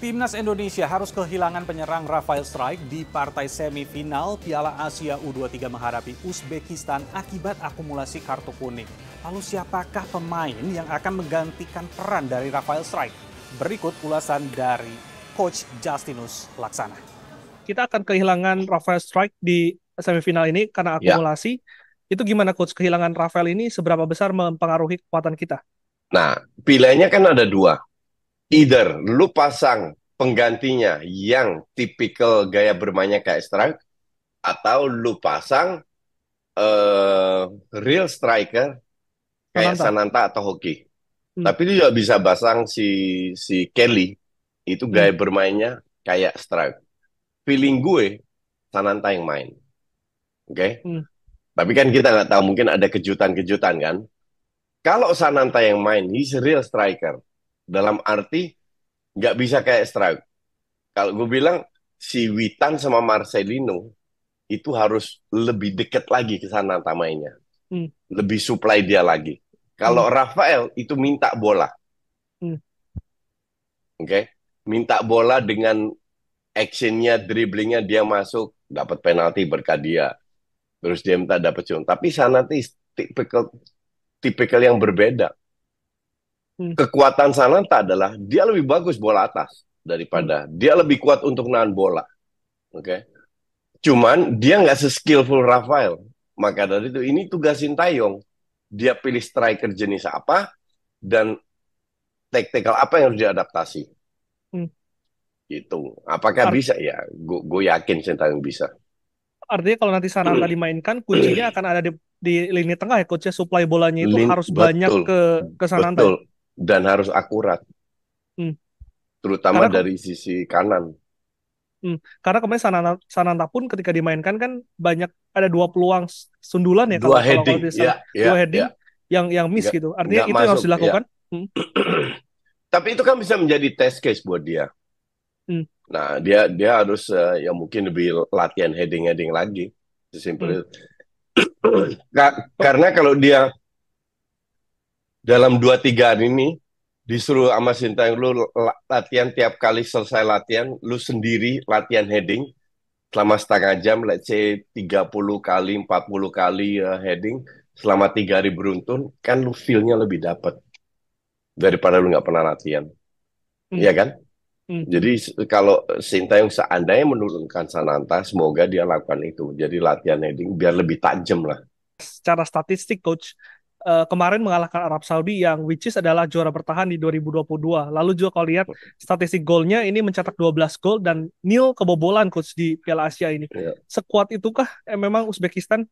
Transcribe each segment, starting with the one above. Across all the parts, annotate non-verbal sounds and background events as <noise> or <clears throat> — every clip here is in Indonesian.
Timnas Indonesia harus kehilangan penyerang Rafael Strike di partai semifinal Piala Asia U23 menghadapi Uzbekistan akibat akumulasi kartu kuning. Lalu siapakah pemain yang akan menggantikan peran dari Rafael Strike? Berikut ulasan dari Coach Justinus Laksana. Kita akan kehilangan Rafael Strike di semifinal ini karena ya. akumulasi. Ya. Itu gimana Coach kehilangan Rafael ini seberapa besar mempengaruhi kekuatan kita? Nah, pilihannya kan ada dua either lu pasang penggantinya yang tipikal gaya bermainnya kayak strike atau lu pasang uh, real striker kayak Sananta, Sananta atau Hoki. Hmm. Tapi lu juga bisa pasang si si Kelly itu gaya hmm. bermainnya kayak strike. Feeling gue Sananta yang main. Oke. Okay? Hmm. Tapi kan kita nggak tahu mungkin ada kejutan-kejutan kan. Kalau Sananta yang main, he's a real striker dalam arti nggak bisa kayak Strike. Kalau gue bilang si Witan sama Marcelino itu harus lebih deket lagi ke sana tamainya. Hmm. Lebih supply dia lagi. Kalau hmm. Rafael itu minta bola. Hmm. Oke, okay? minta bola dengan actionnya, dribblingnya dia masuk, dapat penalti berkat dia. Terus dia minta dapat cium. Tapi sana tipikal tipikal yang berbeda. Hmm. Kekuatan Sananta adalah dia lebih bagus bola atas daripada hmm. dia lebih kuat untuk nahan bola. Oke. Okay? Cuman dia nggak seskillful Rafael. Maka dari itu ini tugas Sintayong. Dia pilih striker jenis apa dan tactical apa yang harus diadaptasi. Hmm. Itu. Apakah Art bisa? Ya, gue yakin Sintayong bisa. Artinya kalau nanti Sananta <clears throat> dimainkan, kuncinya akan ada di, di lini tengah ya. Coachnya supply bolanya itu Lin, harus betul, banyak ke, ke Sananta. Betul dan harus akurat, hmm. terutama karena, dari sisi kanan. Hmm. Karena kemarin Sananta, Sananta pun ketika dimainkan kan banyak ada dua peluang sundulan ya dua kalau heading, kalau bisa, yeah, yeah, ya, dua heading yeah. yang yang miss gak, gitu. Artinya itu masuk, yang harus dilakukan. Yeah. Hmm. <clears throat> Tapi itu kan bisa menjadi test case buat dia. Hmm. Nah dia dia harus uh, ya mungkin lebih latihan heading heading lagi, sesimpel hmm. itu. <clears throat> karena kalau dia dalam dua tiga hari ini disuruh sama Sintayong lu latihan tiap kali selesai latihan lu sendiri latihan heading selama setengah jam let's say 30 kali 40 kali uh, heading selama tiga hari beruntun kan lu feelnya lebih dapat daripada lu nggak pernah latihan hmm. Iya ya kan mm. jadi kalau Sinta yang seandainya menurunkan Sananta semoga dia lakukan itu jadi latihan heading biar lebih tajam lah secara statistik coach uh, kemarin mengalahkan Arab Saudi yang which is adalah juara bertahan di 2022. Lalu juga kalau lihat statistik golnya ini mencetak 12 gol dan nil kebobolan coach di Piala Asia ini. Yeah. Sekuat itukah eh, memang Uzbekistan?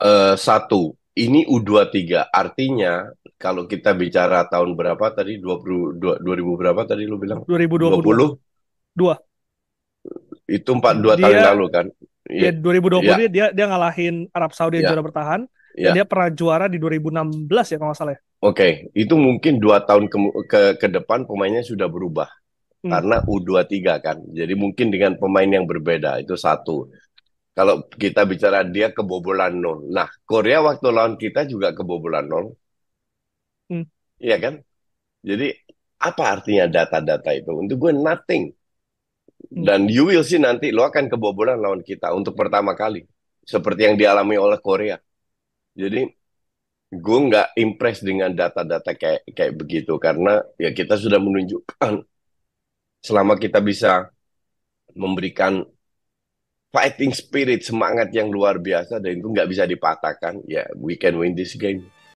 Uh, satu, ini U23 artinya kalau kita bicara tahun berapa tadi 20 2000 berapa tadi lu bilang 2020 2 itu 4 2 tahun lalu kan Iya, ya, 2020 ya. dia dia ngalahin Arab Saudi ya. juara bertahan yeah. dia pernah juara di 2016 ya kalau nggak salah ya. Oke, okay. itu mungkin dua tahun ke, ke ke depan pemainnya sudah berubah hmm. karena U23 kan. Jadi mungkin dengan pemain yang berbeda itu satu. Kalau kita bicara dia kebobolan nol. Nah, Korea waktu lawan kita juga kebobolan nol. Hmm. Iya kan? Jadi apa artinya data-data itu? Untuk gue nothing. Hmm. Dan you will see nanti lo akan kebobolan lawan kita untuk pertama kali. Seperti yang dialami oleh Korea. Jadi gue nggak impress dengan data-data kayak kayak begitu karena ya kita sudah menunjukkan selama kita bisa memberikan fighting spirit semangat yang luar biasa dan itu nggak bisa dipatahkan ya we can win this game.